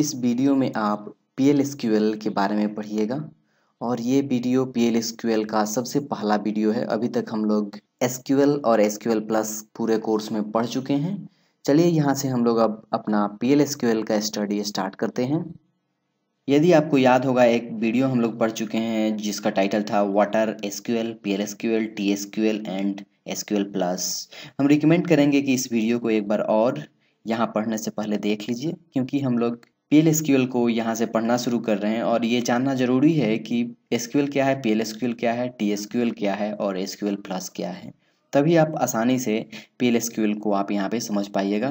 इस वीडियो में आप पी एल के बारे में पढ़िएगा और ये वीडियो पी एल का सबसे पहला वीडियो है अभी तक हम लोग एस और एस प्लस पूरे कोर्स में पढ़ चुके हैं चलिए यहाँ से हम लोग अब अपना पी एल का स्टडी स्टार्ट करते हैं यदि आपको याद होगा एक वीडियो हम लोग पढ़ चुके हैं जिसका टाइटल था water S Q L P L S Q L T S Q L and S Q L plus हम रिकमेंड करेंगे कि इस वीडियो को एक बार और यहाँ पढ़ने से पहले देख लीजिए क्योंकि हम लोग पी एल को यहाँ से पढ़ना शुरू कर रहे हैं और ये जानना ज़रूरी है कि एस क्या है पी एल क्या है टी क्या है और एस प्लस क्या है तभी आप आसानी से पी एल को आप यहाँ पे समझ पाइएगा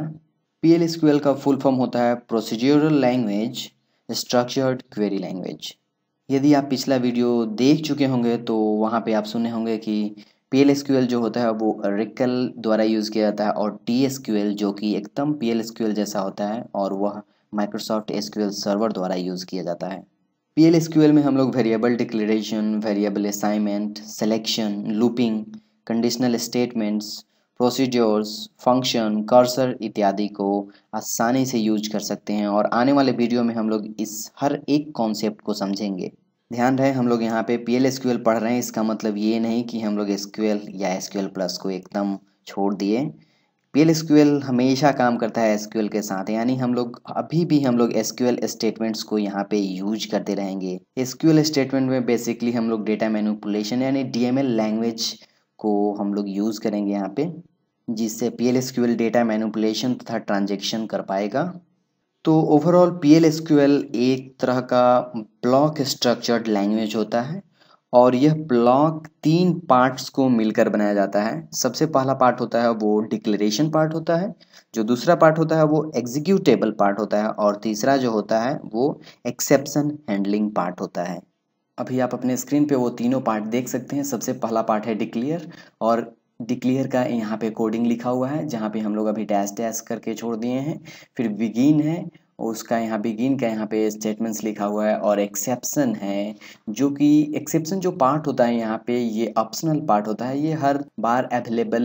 पी एल का फुल फॉर्म होता है procedural language structured query language यदि आप पिछला वीडियो देख चुके होंगे तो वहाँ पे आप सुने होंगे कि पी एल जो होता है वो रिकल द्वारा यूज़ किया जाता है और टी जो कि एकदम पी एल जैसा होता है और वह माइक्रोसॉफ्ट एसक्यूएल सर्वर द्वारा यूज़ किया जाता है पी एल में हम लोग variable declaration variable assignment selection looping conditional statements procedures function cursor इत्यादि को आसानी से यूज कर सकते हैं और आने वाले वीडियो में हम लोग इस हर एक कॉन्सेप्ट को समझेंगे ध्यान रहे हम लोग यहाँ पे पी एल पढ़ रहे हैं इसका मतलब ये नहीं कि हम लोग एस या एस प्लस को एकदम छोड़ दिए पी एल हमेशा काम करता है एस के साथ यानी हम लोग अभी भी हम लोग एस स्टेटमेंट्स को यहाँ पे यूज करते रहेंगे एस स्टेटमेंट में बेसिकली हम लोग डेटा मैनुपुलेशन यानी डी लैंग्वेज को हम लोग यूज़ करेंगे यहाँ पे जिससे पी एल डेटा मैनुपुलेशन तथा ट्रांजेक्शन कर पाएगा तो ओवरऑल पी एल एक तरह का ब्लॉक स्ट्रक्चर्ड लैंग्वेज होता है और यह ब्लॉक तीन पार्ट्स को मिलकर बनाया जाता है सबसे पहला पार्ट होता है वो डिक्लेरेशन पार्ट होता है जो दूसरा पार्ट होता है वो एग्जीक्यूटेबल पार्ट होता है और तीसरा जो होता है वो एक्सेप्शन हैंडलिंग पार्ट होता है अभी आप अपने स्क्रीन पे वो तीनों पार्ट देख सकते हैं सबसे पहला पार्ट है डिक्लेयर और डिक्लेयर का यहाँ पे कोडिंग लिखा हुआ है जहाँ पे हम लोग अभी डैश डैश करके छोड़ दिए हैं फिर बिगिन है उसका यहाँ बिगिन का यहाँ पे स्टेटमेंट्स लिखा हुआ है और एक्सेप्शन है जो कि एक्सेप्शन जो पार्ट होता है यहाँ पे ये ऑप्शनल पार्ट होता है ये हर बार अवेलेबल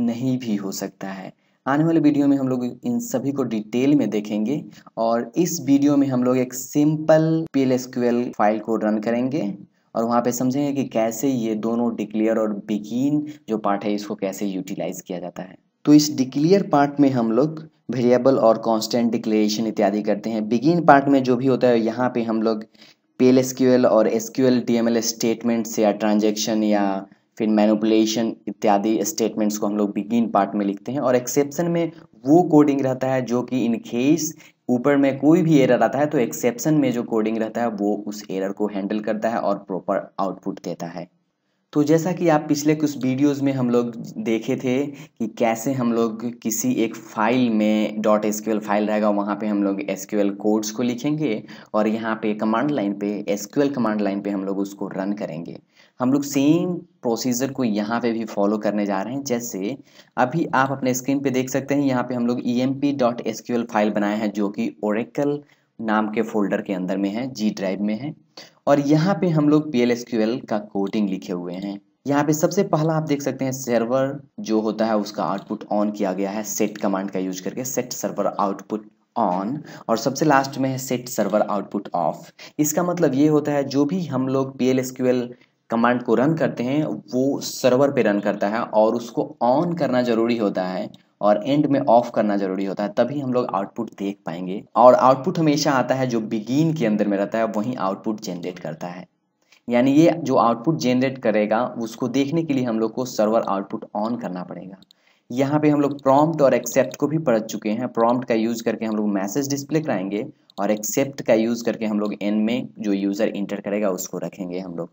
नहीं भी हो सकता है आने वाले वीडियो में हम लोग इन सभी को डिटेल में देखेंगे और इस वीडियो में हम लोग एक सिंपल पी फाइल को रन करेंगे और वहाँ पे समझेंगे कि कैसे ये दोनों डिक्लेयर और बिगिन जो पार्ट है इसको कैसे यूटिलाइज किया जाता है तो इस डिक्लेयर पार्ट में हम लोग वेरिएबल और कांस्टेंट डिक्लेरेशन इत्यादि करते हैं बिगिन पार्ट में जो भी होता है यहाँ पे हम लोग पेल एसक्यूएल और एसक्यूएल डीएमएल स्टेटमेंट्स या ट्रांजेक्शन या फिर मैनुपलेशन इत्यादि स्टेटमेंट्स को हम लोग बिगिन पार्ट में लिखते हैं और एक्सेप्शन में वो कोडिंग रहता है जो कि इन केस ऊपर में कोई भी एरर आता है तो एक्सेप्शन में जो कोडिंग रहता है वो उस एरर को हैंडल करता है और प्रॉपर आउटपुट देता है तो जैसा कि आप पिछले कुछ वीडियोस में हम लोग देखे थे कि कैसे हम लोग किसी एक फाइल में डॉट एस फाइल रहेगा वहाँ पे हम लोग एस कोड्स को लिखेंगे और यहाँ पे कमांड लाइन पे एस कमांड लाइन पे हम लोग उसको रन करेंगे हम लोग सेम प्रोसीजर को यहाँ पे भी फॉलो करने जा रहे हैं जैसे अभी आप अपने स्क्रीन पे देख सकते हैं यहाँ पे हम लोग ई e फाइल बनाए हैं जो कि ओरेकल नाम के फोल्डर के अंदर में है जी ड्राइव में है और यहाँ पे हम लोग पी का कोडिंग लिखे हुए हैं यहाँ पे सबसे पहला आप देख सकते हैं सर्वर जो होता है उसका आउटपुट ऑन किया गया है सेट कमांड का यूज करके सेट सर्वर आउटपुट ऑन और सबसे लास्ट में है सेट सर्वर आउटपुट ऑफ इसका मतलब ये होता है जो भी हम लोग पी कमांड को रन करते हैं वो सर्वर पे रन करता है और उसको ऑन करना जरूरी होता है और एंड में ऑफ करना जरूरी होता है तभी हम लोग आउटपुट देख पाएंगे और आउटपुट हमेशा आता है जो बिगिन के अंदर में रहता है वहीं आउटपुट जनरेट करता है यानी ये जो आउटपुट जनरेट करेगा उसको देखने के लिए हम लोग को सर्वर आउटपुट ऑन करना पड़ेगा यहाँ पे हम लोग प्रॉम्प्ट और एक्सेप्ट को भी पढ़ चुके हैं प्रॉम्प्ट का यूज़ करके हम लोग मैसेज डिस्प्ले कराएंगे और एक्सेप्ट का यूज़ करके हम लोग एन में जो यूज़र इंटर करेगा उसको रखेंगे हम लोग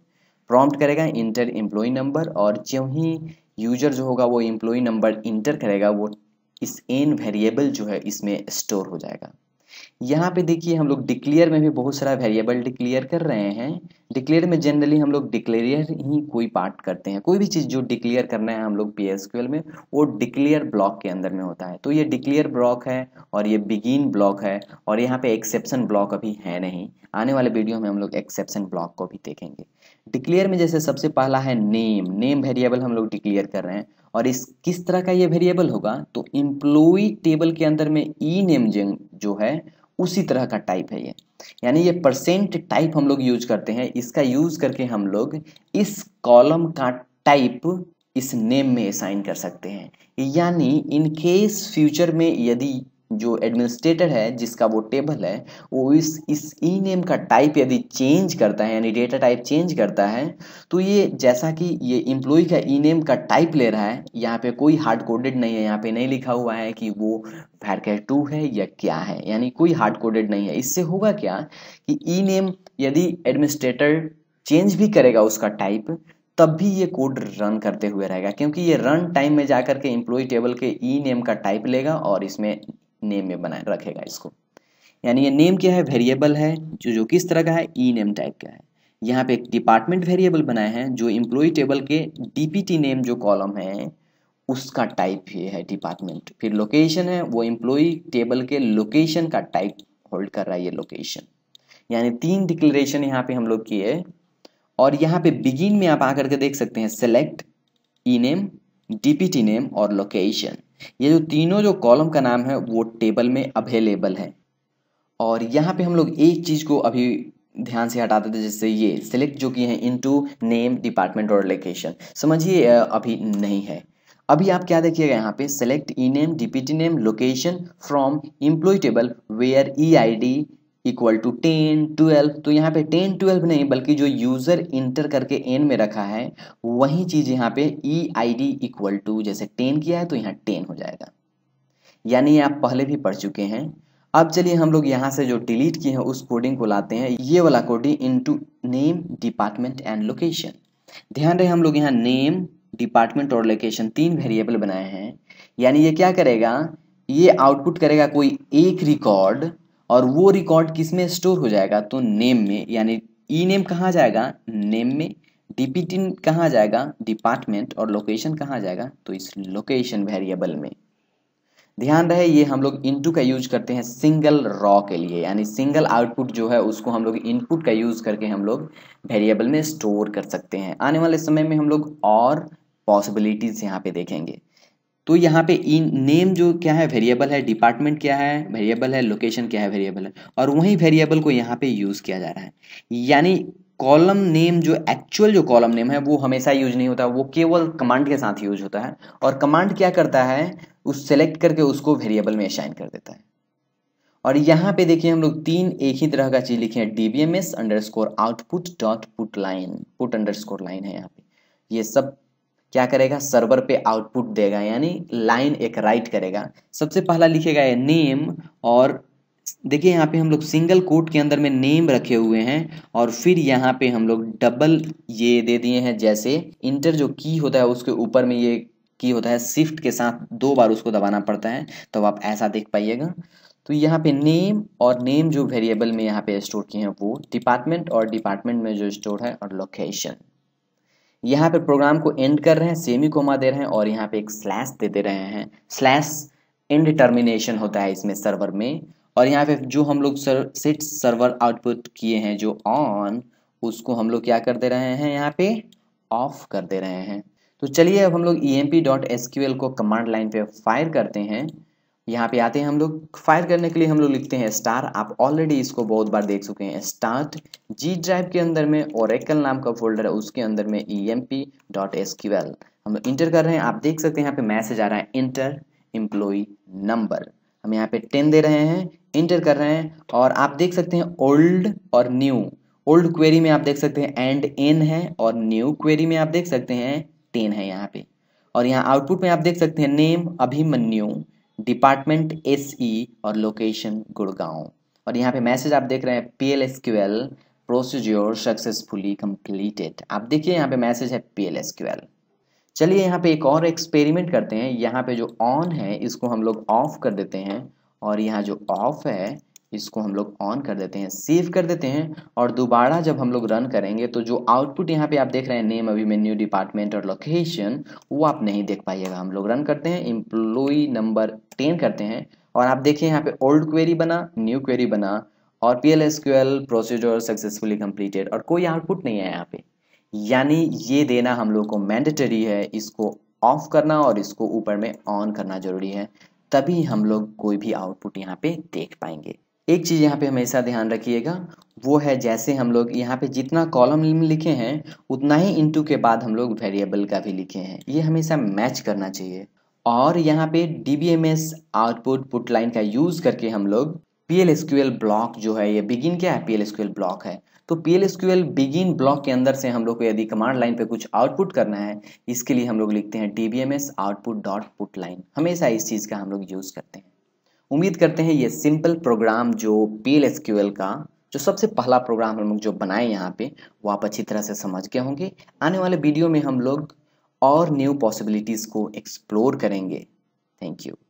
प्रॉम्प्ट करेगा इंटर एम्प्लॉय नंबर और जो ही यूजर जो होगा वो एम्प्लॉय नंबर इंटर करेगा वो इस एन वेरिएबल जो है इसमें स्टोर हो जाएगा यहाँ पे देखिए हम लोग डिक्लेयर में भी बहुत सारा वेरिएबल डिक्लेयर कर रहे हैं डिक्लेयर में जनरली हम लोग डिक्लेयर ही कोई पार्ट करते हैं कोई भी चीज़ जो डिक्लेयर करना है हम लोग पी में वो डिक्लेयर ब्लॉक के अंदर में होता है तो ये डिक्लेयर ब्लॉक है और ये बिगिन ब्लॉक है और यहाँ पे एक्सेप्शन ब्लॉक अभी है नहीं आने वाले वीडियो में हम लोग एक्सेप्शन ब्लॉक को भी देखेंगे डिक्लेयर में जैसे सबसे पहला है नेम नेम वेरिएबल हम लोग डिक्लेयर कर रहे हैं और इस किस तरह का ये वेरिएबल होगा तो एम्प्लॉई टेबल के अंदर में ई e नेम जो है उसी तरह का टाइप है ये यानी ये परसेंट टाइप हम लोग यूज करते हैं इसका यूज करके हम लोग इस कॉलम का टाइप इस नेम में असाइन कर सकते हैं यानी इन केस फ्यूचर में यदि जो एडमिनिस्ट्रेटर है जिसका वो टेबल है वो इस इस ई नेम का टाइप यदि चेंज करता है यानी डेटा टाइप चेंज करता है तो ये जैसा कि ये इम्प्लॉय का ई नेम का टाइप ले रहा है यहाँ पे कोई हार्ड कोडेड नहीं है यहाँ पे नहीं लिखा हुआ है कि वो फैरकेर टू है या क्या है यानी कोई हार्ड कोडेड नहीं है इससे होगा क्या कि ई नेम यदि एडमिनिस्ट्रेटर चेंज भी करेगा उसका टाइप तब भी ये कोड रन करते हुए रहेगा क्योंकि ये रन टाइम में जाकर के एम्प्लॉय टेबल के ई नेम का टाइप लेगा और इसमें नेम में बनाए रखेगा इसको यानी ये नेम क्या है वेरिएबल है जो जो किस तरह का है ई नेम टाइप का है यहाँ पे एक डिपार्टमेंट वेरिएबल बनाए हैं जो एम्प्लॉय टेबल के डीपीटी नेम जो कॉलम है उसका टाइप ये है डिपार्टमेंट फिर लोकेशन है वो एम्प्लॉय टेबल के लोकेशन का टाइप होल्ड कर रहा है ये लोकेशन यानी तीन डिक्लेरेशन यहाँ पे हम लोग किए और यहाँ पे बिगिन में आप आकर के देख सकते हैं select E name DPT name और लोकेशन ये जो तीनों जो कॉलम का नाम है वो टेबल में अवेलेबल है और यहाँ पे हम लोग एक चीज़ को अभी ध्यान से हटाते थे जैसे ये सिलेक्ट जो किए हैं इनटू नेम डिपार्टमेंट और लोकेशन समझिए अभी नहीं है अभी आप क्या देखिएगा यहाँ पे select E name DPT name location from employee table where E I D equal to ten twelve तो यहाँ पे टेन ट्वेल्व नहीं बल्कि जो यूज़र इंटर करके एन में रखा है वही चीज़ यहाँ पे E I D equal to जैसे टेन किया है तो यहाँ टेन हो जाएगा यानी आप पहले भी पढ़ चुके हैं अब चलिए हम लोग यहाँ से जो डिलीट किए हैं उस कोडिंग को लाते हैं ये वाला coding to name department and location ध्यान रहे हम लोग यहाँ नेम डिपार्टमेंट और लोकेशन तीन वेरिएबल बनाए हैं यानी ये क्या करेगा ये आउटपुट करेगा कोई एक रिकॉर्ड और वो रिकॉर्ड किस में स्टोर हो जाएगा तो नेम में यानी ई e नेम कहाँ जाएगा नेम में डीपीटी कहाँ जाएगा डिपार्टमेंट और लोकेशन कहाँ जाएगा तो इस लोकेशन वेरिएबल में ध्यान रहे ये हम लोग इनटू का यूज करते हैं सिंगल रॉ के लिए यानी सिंगल आउटपुट जो है उसको हम लोग इनपुट का यूज करके हम लोग वेरिएबल में स्टोर कर सकते हैं आने वाले समय में हम लोग और पॉसिबिलिटीज यहाँ पे देखेंगे तो यहाँ पे इन नेम जो क्या है वेरिएबल है डिपार्टमेंट क्या है वेरिएबल है लोकेशन क्या है वेरिएबल है और वही वेरिएबल को यहाँ पे यूज़ किया जा रहा है यानी कॉलम नेम जो एक्चुअल जो कॉलम नेम है वो हमेशा यूज नहीं होता वो केवल कमांड के साथ यूज होता है और कमांड क्या करता है उस सेलेक्ट करके उसको वेरिएबल में असाइन कर देता है और यहाँ पे देखिए हम लोग तीन एक ही तरह का चीज़ लिखे हैं D B M S underscore output dot put line put underscore line है यहाँ पे ये सब क्या करेगा सर्वर पे आउटपुट देगा यानी लाइन एक राइट करेगा सबसे पहला लिखेगा है नेम और देखिए यहाँ पे हम लोग सिंगल कोट के अंदर में नेम रखे हुए हैं और फिर यहाँ पे हम लोग डबल ये दे दिए हैं जैसे इंटर जो की होता है उसके ऊपर में ये की होता है शिफ्ट के साथ दो बार उसको दबाना पड़ता है तो आप ऐसा देख पाइएगा तो यहाँ पे नेम और नेम जो वेरिएबल में यहाँ पे स्टोर किए हैं वो डिपार्टमेंट और डिपार्टमेंट में जो स्टोर है और लोकेशन यहाँ पे प्रोग्राम को एंड कर रहे हैं सेमी कोमा दे रहे हैं और यहाँ पे एक स्लैश दे दे रहे हैं स्लैश एंड टर्मिनेशन होता है इसमें सर्वर में और यहाँ पे जो हम लोग सर, सेट सर्वर आउटपुट किए हैं जो ऑन उसको हम लोग क्या कर दे रहे हैं यहाँ पे ऑफ कर दे रहे हैं तो चलिए अब हम लोग ई e को कमांड लाइन पे फायर करते हैं यहाँ पे आते हैं हम लोग फायर करने के लिए हम लोग लिखते हैं स्टार आप ऑलरेडी इसको बहुत बार देख चुके हैं स्टार्ट जी ड्राइव के अंदर में और नाम का फोल्डर है उसके अंदर में E M P dot S Q L हम लोग इंटर कर रहे हैं आप देख सकते हैं यहाँ पे मैसेज आ रहा है इंटर एम्प्लॉय नंबर हम यहाँ पे टेन दे रहे हैं इंटर कर रहे हैं और आप देख सकते हैं ओल्ड और न्यू ओल्ड क्वेरी में आप देख सकते हैं एंड एन है और न्यू क्वेरी में आप देख सकते हैं टेन है यहाँ पे और यहाँ आउटपुट में आप देख सकते हैं name Abhimanyu department S E और लोकेशन गुड़गांव और यहाँ पे मैसेज आप देख रहे हैं P L S Q L procedure successfully completed आप देखिए यहाँ पे मैसेज है P L S Q L चलिए यहाँ पे एक और एक्सपेरिमेंट करते हैं यहाँ पे जो ऑन है इसको हम लोग ऑफ कर देते हैं और यहाँ जो ऑफ है इसको हम लोग ऑन कर देते हैं सेव कर देते हैं और दोबारा जब हम लोग रन करेंगे तो जो आउटपुट यहाँ पे आप देख रहे हैं नेम अभी में न्यू डिपार्टमेंट और लोकेशन वो आप नहीं देख पाइएगा हम लोग रन करते हैं इम्प्लोई नंबर टेन करते हैं और आप देखिए यहाँ पे ओल्ड क्वेरी बना न्यू क्वेरी बना और P L S Q L procedure successfully completed और कोई आउटपुट नहीं है यहाँ पे यानी ये देना हम लोग को मैंडेटरी है इसको ऑफ करना और इसको ऊपर में ऑन करना जरूरी है तभी हम लोग कोई भी आउटपुट यहाँ पे देख पाएंगे एक चीज़ यहाँ पे हमेशा ध्यान रखिएगा वो है जैसे हम लोग यहाँ पे जितना कॉलम लिखे हैं उतना ही इंटू के बाद हम लोग वेरिएबल का भी लिखे हैं ये हमेशा मैच करना चाहिए और यहाँ पे D B M S output put line का यूज़ करके हम लोग पी एल एसक्यूएल ब्लॉक जो है ये बिगिन क्या है पी एल एसक्यूएल ब्लॉक है तो P L SQL begin block के अंदर से हम लोग को यदि कमांड लाइन पे कुछ आउटपुट करना है इसके लिए हम लोग लिखते हैं D B M S output dot put line हमेशा इस चीज़ का हम लोग यूज़ करते हैं उम्मीद करते हैं ये सिंपल प्रोग्राम जो पी एल का जो सबसे पहला प्रोग्राम हम लोग जो बनाए यहाँ पे वो आप अच्छी तरह से समझ गए होंगे आने वाले वीडियो में हम लोग और न्यू पॉसिबिलिटीज़ को एक्सप्लोर करेंगे थैंक यू